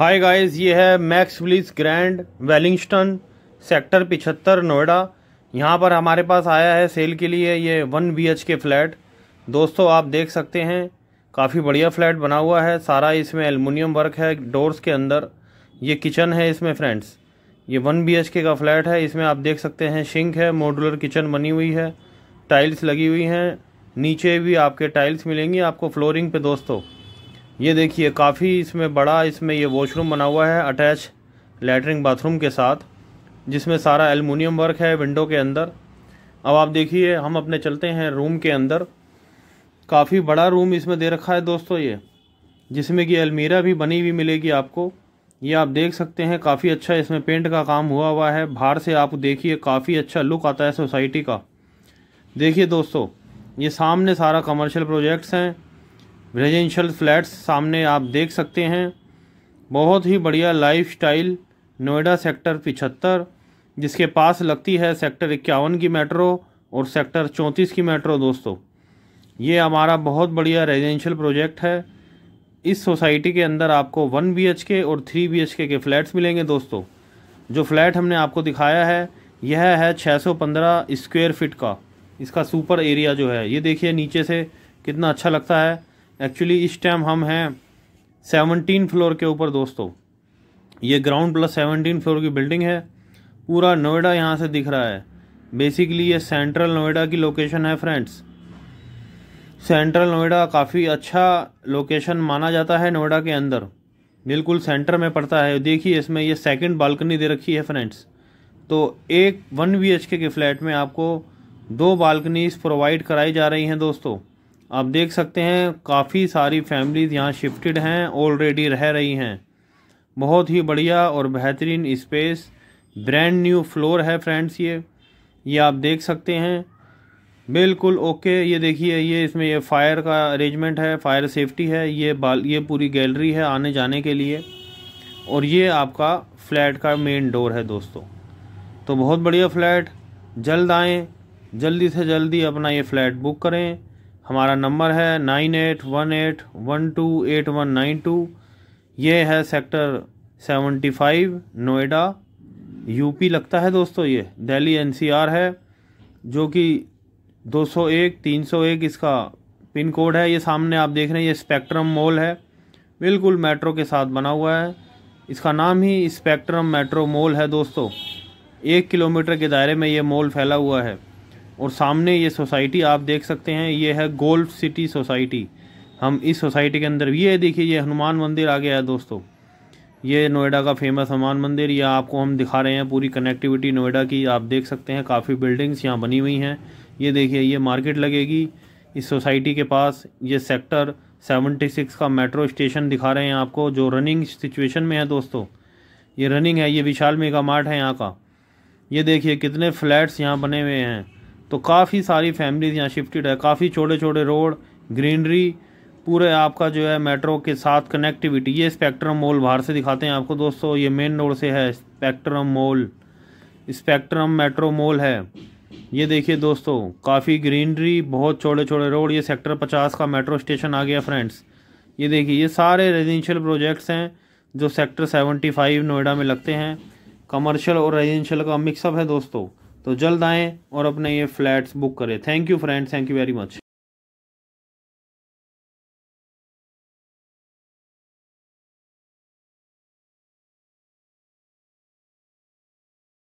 हाय guys ये है Max Willis grand Wellingston sector पिछहत्तर नोएडा यहाँ पर हमारे पास आया है सेल के लिए ये वन बी के फ्लैट दोस्तों आप देख सकते हैं काफ़ी बढ़िया फ्लैट बना हुआ है सारा इसमें एलमिनियम वर्क है डोर्स के अंदर ये किचन है इसमें फ्रेंड्स ये वन बी का फ्लैट है इसमें आप देख सकते हैं शिंक है मॉडुलर किचन बनी हुई है टाइल्स लगी हुई हैं नीचे भी आपके टाइल्स मिलेंगी आपको फ्लोरिंग पे दोस्तों ये देखिए काफ़ी इसमें बड़ा इसमें ये वॉशरूम बना हुआ है अटैच लेटरिन बाथरूम के साथ जिसमें सारा एलमिनियम वर्क है विंडो के अंदर अब आप देखिए हम अपने चलते हैं रूम के अंदर काफ़ी बड़ा रूम इसमें दे रखा है दोस्तों ये जिसमें कि अलमीरा भी बनी हुई मिलेगी आपको ये आप देख सकते हैं काफ़ी अच्छा इसमें पेंट का काम हुआ हुआ है बाहर से आप देखिए काफ़ी अच्छा लुक आता है सोसाइटी का देखिए दोस्तों ये सामने सारा कमर्शियल प्रोजेक्ट्स हैं रेजिडेंशियल फ्लैट्स सामने आप देख सकते हैं बहुत ही बढ़िया लाइफस्टाइल नोएडा सेक्टर पिछहत्तर जिसके पास लगती है सेक्टर इक्यावन की मेट्रो और सेक्टर चौंतीस की मेट्रो दोस्तों ये हमारा बहुत बढ़िया रेजिडेंशल प्रोजेक्ट है इस सोसाइटी के अंदर आपको वन बी के और थ्री बी के फ्लैट्स मिलेंगे दोस्तों जो फ्लैट हमने आपको दिखाया है यह है 615 स्क्वायर फीट का इसका सुपर एरिया जो है ये देखिए नीचे से कितना अच्छा लगता है एक्चुअली इस टाइम हम हैं सेवनटीन फ्लोर के ऊपर दोस्तों ये ग्राउंड प्लस सेवनटीन फ्लोर की बिल्डिंग है पूरा नोएडा यहाँ से दिख रहा है बेसिकली ये सेंट्रल नोएडा की लोकेशन है फ्रेंड्स सेंट्रल नोएडा काफ़ी अच्छा लोकेशन माना जाता है नोएडा के अंदर बिल्कुल सेंटर में पड़ता है देखिए इसमें ये सेकंड बालकनी दे रखी है फ्रेंड्स तो एक वन बी के फ्लैट में आपको दो बालकनीज प्रोवाइड कराई जा रही हैं दोस्तों आप देख सकते हैं काफ़ी सारी फैमिलीज़ यहाँ शिफ्टेड हैं ऑलरेडी रह रही हैं बहुत ही बढ़िया और बेहतरीन स्पेस ब्रांड न्यू फ्लोर है फ्रेंड्स ये ये आप देख सकते हैं बिल्कुल ओके ये देखिए ये इसमें ये फायर का अरेंजमेंट है फायर सेफ्टी है ये बाल ये पूरी गैलरी है आने जाने के लिए और ये आपका फ्लैट का मेन डोर है दोस्तों तो बहुत बढ़िया फ्लैट जल्द आएँ जल्दी से जल्दी अपना ये फ्लैट बुक करें हमारा नंबर है nine eight one eight one two eight one nine two ये है sector seventy five Noida UP लगता है दोस्तों ये दिल्ली एनसीआर है जो कि दो सौ एक तीन सौ एक इसका पिन कोड है ये सामने आप देख रहे हैं ये स्पेक्ट्रम मॉल है बिल्कुल मेट्रो के साथ बना हुआ है इसका नाम ही स्पेक्ट्रम मेट्रो मॉल है दोस्तों एक किलोमीटर के दायरे में ये मॉल फैला हुआ है और सामने ये सोसाइटी आप देख सकते हैं ये है गोल्फ सिटी सोसाइटी हम इस सोसाइटी के अंदर ये देखिए ये हनुमान मंदिर आ गया है दोस्तों ये नोएडा का फेमस हनुमान मंदिर यह आपको हम दिखा रहे हैं पूरी कनेक्टिविटी नोएडा की आप देख सकते हैं काफ़ी बिल्डिंग्स यहाँ बनी हुई हैं ये देखिए ये मार्केट लगेगी इस सोसाइटी के पास ये सेक्टर 76 का मेट्रो स्टेशन दिखा रहे हैं आपको जो रनिंग सिचुएशन में है दोस्तों ये रनिंग है ये विशाल मेगा मार्ट है यहाँ का ये देखिए कितने फ्लैट्स यहाँ बने हुए हैं तो काफ़ी सारी फैमिलीज़ यहाँ शिफ्टेड है काफ़ी छोटे छोटे रोड ग्रीनरी पूरे आपका जो है मेट्रो के साथ कनेक्टिविटी ये स्पेक्ट्रम मॉल बाहर से दिखाते हैं आपको दोस्तों ये मेन रोड से है spectrum mall spectrum metro mall है ये देखिए दोस्तों काफ़ी ग्रीनरी बहुत छोटे छोटे रोड ये सेक्टर पचास का मेट्रो स्टेशन आ गया फ्रेंड्स ये देखिए ये सारे रेजिडेंशियल प्रोजेक्ट्स हैं जो सेक्टर सेवेंटी फाइव नोएडा में लगते हैं कमर्शियल और रेजिडेंशियल का मिक्सअप है दोस्तों तो जल्द आएँ और अपने ये फ्लैट्स बुक करें thank you friends thank you very much